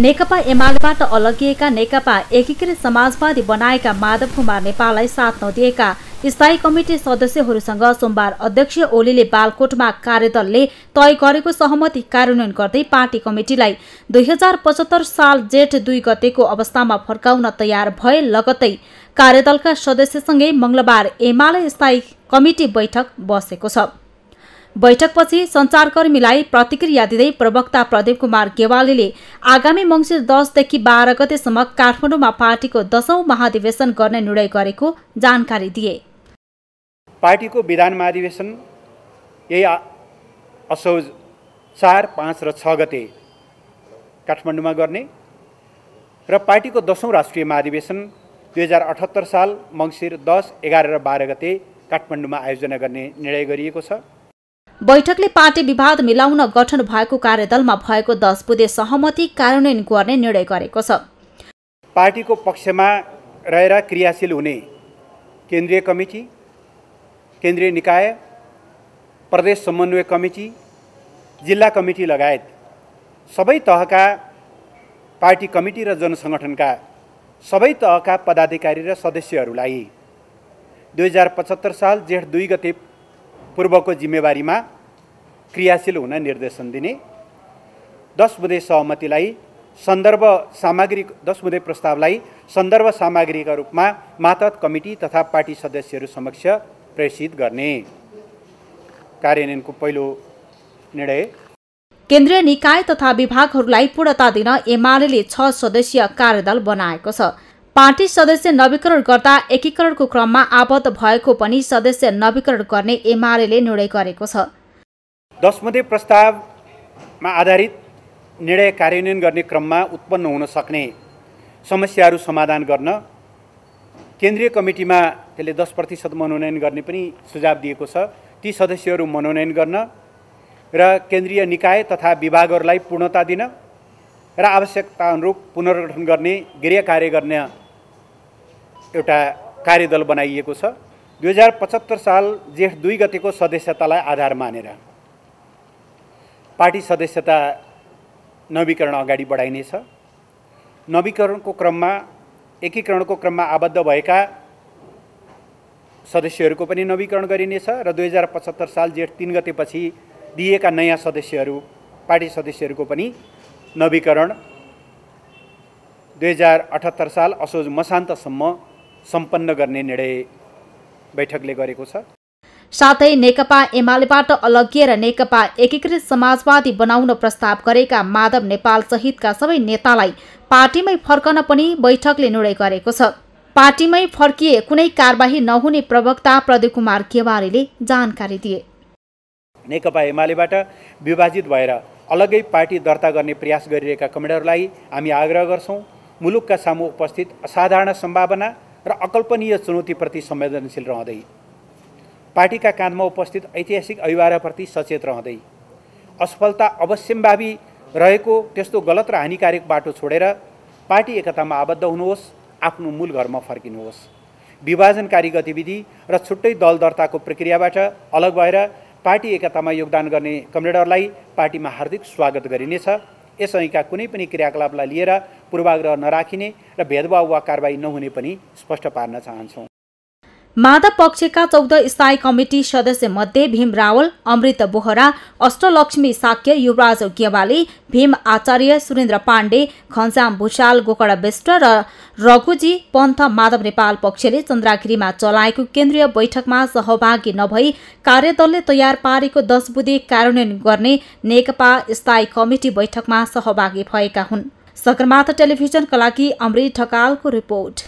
नेकपा एमालेबाट अलगिएका नेकपा एकीकृत समाजवादी बनाएका माधव कुमार नेपाललाई साथ नदिएका स्थायी कमिटी सदस्यहरूसँग सोमबार अध्यक्ष ओलीले बालकोटमा कार्यदलले तय गरेको सहमति कार्यान्वयन गर्दै पार्टी कमिटीलाई दुई हजार पचहत्तर साल जेठ दुई गतेको अवस्थामा फर्काउन तयार भए लगत्तै कार्यदलका सदस्यसँगै मङ्गलबार एमाले स्थायी कमिटी बैठक बसेको छ बैठकपछि सञ्चारकर्मीलाई प्रतिक्रिया दिँदै प्रवक्ता प्रदीप कुमार गेवालीले आगामी मङ्सिर दसदेखि बाह्र गतेसम्म काठमाडौँमा पार्टीको दशौँ महाधिवेशन गर्ने निर्णय गरेको जानकारी दिए पार्टीको विधान महाधिवेशन यही असोज चार पाँच र छ गते काठमाडौँमा गर्ने र पार्टीको दसौँ राष्ट्रिय महाधिवेशन दुई हजार अठहत्तर साल मङ्सिर दस एघार र बाह्र गते काठमाडौँमा आयोजना गर्ने निर्णय गरिएको छ बैठकले पार्टी विवाद मिलाउन गठन भएको कार्यदलमा भएको दस बुधे सहमति कार्यान्वयन गर्ने निर्णय गरेको छ पार्टीको पक्षमा रहेर क्रियाशील हुने केन्द्रीय कमिटी केन्द्रीय निकाय प्रदेश समन्वय कमिटी जिल्ला कमिटी लगायत सबै तहका पार्टी कमिटी र जनसङ्गठनका सबै तहका पदाधिकारी र सदस्यहरूलाई दुई हजार पचहत्तर साल जेठ दुई गते पूर्वको जिम्मेवारीमा क्रियाशील हुन निर्देशन दिने दस बुधे सहमतिलाई सन्दर्भ सामग्री दस बुधे प्रस्तावलाई सन्दर्भ सामग्रीका रूपमा मातहत कमिटी तथा पार्टी सदस्यहरू समक्ष प्रेषित गर्ने कार्यान्वयनको पहिलो निर्णय केन्द्रीय निकाय तथा विभागहरूलाई पूर्णता दिन एमाले छ सदस्यीय कार्यदल बनाएको छ पार्टी सदस्य नवीकरण गर्दा एकीकरणको क्रममा आबद्ध भएको पनि सदस्य नवीकरण गर्ने एमाले निर्णय गरेको छ दसमध्ये प्रस्तावमा आधारित निर्णय कार्यान्वयन गर्ने क्रममा उत्पन्न हुन सक्ने समस्याहरू समाधान गर्न केन्द्रीय कमिटीमा त्यसले दस प्रतिशत मनोनयन गर्ने पनि सुझाव दिएको छ ती सदस्यहरू मनोनयन गर्न र केन्द्रीय निकाय तथा विभागहरूलाई पूर्णता दिन र आवश्यकता अनुरूप पुनर्गठन गर्ने गृह कार्य गर्ने एउटा कार्यदल बनाइएको छ दुई हजार पचहत्तर साल जेठ दुई गतेको सदस्यतालाई आधार मानेर पार्टी सदस्यता नवीकरण अगाडि बढाइनेछ नवीकरणको क्रममा एकीकरणको क्रममा आबद्ध भएका सदस्यहरूको पनि नवीकरण गरिनेछ र दुई हजार पचहत्तर साल जेठ तिन गतेपछि दिएका नयाँ सदस्यहरू पार्टी सदस्यहरूको पनि नवीकरण दुई हजार अठहत्तर साल असोज मसान्तसम्म सम्पन्न गर्ने निर्णय बैठकले गरेको छ साथै नेकपा एमालेबाट अलगिएर नेकपा एकीकृत समाजवादी बनाउन प्रस्ताव गरेका माधव नेपाल सहितका सबै नेतालाई पार्टीमै फर्कन पनि बैठकले निर्णय गरेको छ पार्टीमै फर्किए कुनै कारवाही नहुने प्रवक्ता प्रदीप कुमार केवारीले जानकारी दिए नेकपा एमालेबाट विभाजित भएर अलगै पार्टी दर्ता गर्ने प्रयास गरिरहेका कमेडहरूलाई हामी आग्रह गर्छौँ मुलुकका सामु उपस्थित असाधारण सम्भावना र अकल्पनीय चुनौतीप्रति संवेदनशील रहँदै पार्टीका कानमा उपस्थित ऐतिहासिक अभिभावकप्रति सचेत रहँदै असफलता अवश्यम्भावी रहेको त्यस्तो गलत र हानिकारक बाटो छोडेर पार्टी एकतामा आबद्ध हुनुहोस् आफ्नो मूल घरमा फर्किनुहोस् विभाजनकारी गतिविधि र छुट्टै दल दर्ताको प्रक्रियाबाट अलग भएर पार्टी एकतामा योगदान गर्ने कमरेडरलाई पार्टीमा हार्दिक स्वागत गरिनेछ यसअघिका कुनै पनि क्रियाकलापलाई लिएर पूर्वाग्रह नराखिने र भेदभाव वा कारवाही नहुने पनि स्पष्ट पार्न चाहन्छौँ मादा पक्षका चौध स्थायी कमिटी सदस्य मध्ये भीम रावल अमृत बोहरा अष्टलक्ष्मी साक्य युवराज गेवाली भीम आचार्य सुरेन्द्र पाण्डे घनश्याम भूषाल गोकर्ण विष्ट र रघुजी पन्थ माधव नेपाल पक्षले चन्द्रागिरीमा चलाएको केन्द्रीय बैठकमा सहभागी नभई कार्यदलले तयार पारेको दश बुधे कार्यान्वयन गर्ने नेकपा स्थायी कमिटी बैठकमा सहभागी भएका हुन् सगरमाथा टेलिभिजनका लागि अमृत ढकालको रिपोर्ट